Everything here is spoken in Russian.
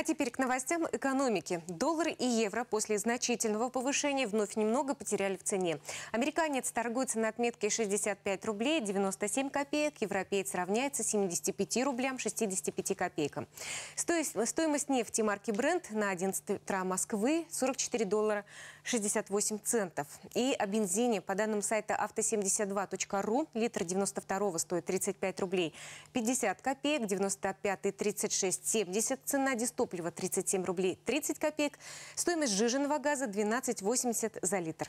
А теперь к новостям экономики. Доллар и евро после значительного повышения вновь немного потеряли в цене. Американец торгуется на отметке 65 рублей 97 копеек, европеец равняется 75 рублям 65 копейкам. Стоимость, нефти марки Brent на 11 утра Москвы 44 доллара 68 центов. И о бензине, по данным сайта авто72.ру, литр 92 стоит 35 рублей 50 копеек, 95 36 70 цена дистопа топлива 37 рублей 30 копеек. Стоимость сжиженного газа 12,80 за литр.